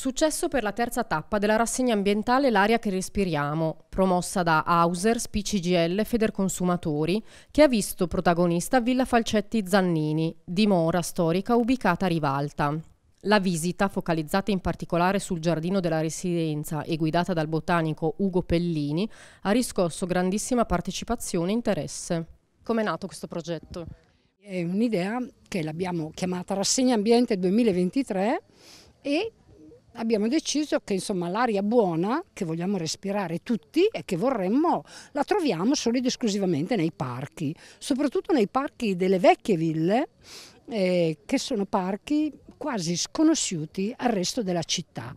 Successo per la terza tappa della rassegna ambientale L'aria che respiriamo, promossa da Hausers, PCGL, Federconsumatori, che ha visto protagonista Villa Falcetti Zannini, dimora storica ubicata a Rivalta. La visita, focalizzata in particolare sul giardino della residenza e guidata dal botanico Ugo Pellini, ha riscosso grandissima partecipazione e interesse. Come è nato questo progetto? È un'idea che l'abbiamo chiamata Rassegna Ambiente 2023 e abbiamo deciso che l'aria buona che vogliamo respirare tutti e che vorremmo la troviamo solo ed esclusivamente nei parchi, soprattutto nei parchi delle vecchie ville eh, che sono parchi quasi sconosciuti al resto della città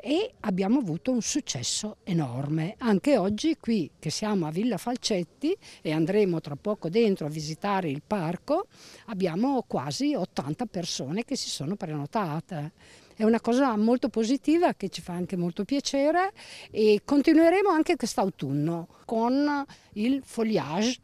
e abbiamo avuto un successo enorme. Anche oggi qui che siamo a Villa Falcetti e andremo tra poco dentro a visitare il parco, abbiamo quasi 80 persone che si sono prenotate è una cosa molto positiva che ci fa anche molto piacere e continueremo anche quest'autunno con il foliage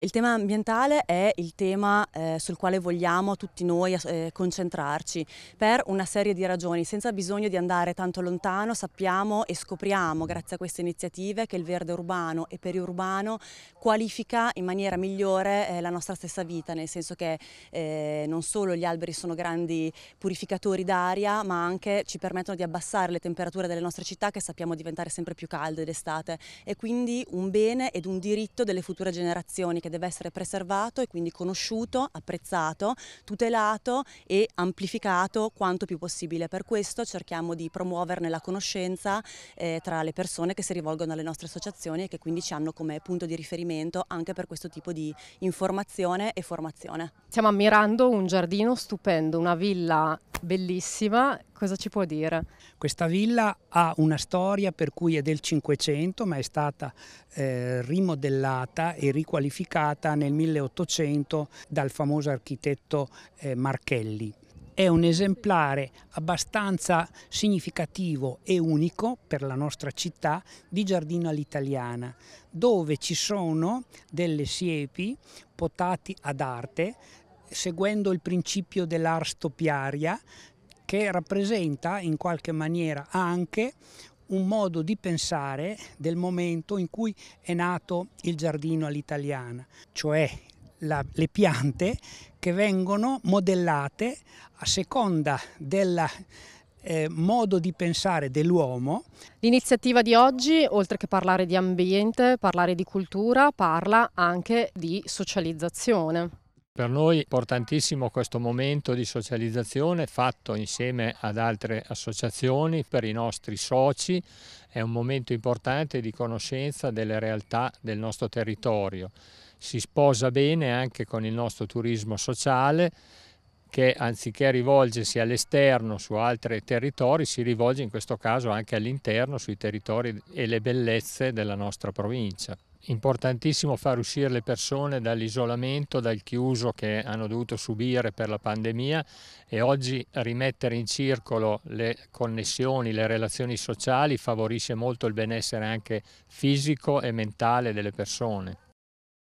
il tema ambientale è il tema eh, sul quale vogliamo tutti noi eh, concentrarci per una serie di ragioni, senza bisogno di andare tanto lontano, sappiamo e scopriamo grazie a queste iniziative che il verde urbano e periurbano qualifica in maniera migliore eh, la nostra stessa vita, nel senso che eh, non solo gli alberi sono grandi purificatori d'aria, ma anche ci permettono di abbassare le temperature delle nostre città che sappiamo diventare sempre più calde d'estate e quindi un bene ed un diritto delle future generazioni che deve essere preservato e quindi conosciuto, apprezzato, tutelato e amplificato quanto più possibile. Per questo cerchiamo di promuoverne la conoscenza eh, tra le persone che si rivolgono alle nostre associazioni e che quindi ci hanno come punto di riferimento anche per questo tipo di informazione e formazione. Stiamo ammirando un giardino stupendo, una villa bellissima cosa ci può dire? Questa villa ha una storia per cui è del Cinquecento, ma è stata eh, rimodellata e riqualificata nel 1800 dal famoso architetto eh, Marchelli è un esemplare abbastanza significativo e unico per la nostra città di giardino all'italiana, dove ci sono delle siepi potati ad arte seguendo il principio dell'ars topiaria che rappresenta in qualche maniera anche un modo di pensare del momento in cui è nato il giardino all'italiana, cioè la, le piante che vengono modellate a seconda del eh, modo di pensare dell'uomo. L'iniziativa di oggi, oltre che parlare di ambiente, parlare di cultura, parla anche di socializzazione. Per noi è importantissimo questo momento di socializzazione fatto insieme ad altre associazioni per i nostri soci, è un momento importante di conoscenza delle realtà del nostro territorio. Si sposa bene anche con il nostro turismo sociale che anziché rivolgersi all'esterno su altri territori si rivolge in questo caso anche all'interno sui territori e le bellezze della nostra provincia importantissimo far uscire le persone dall'isolamento, dal chiuso che hanno dovuto subire per la pandemia e oggi rimettere in circolo le connessioni, le relazioni sociali favorisce molto il benessere anche fisico e mentale delle persone.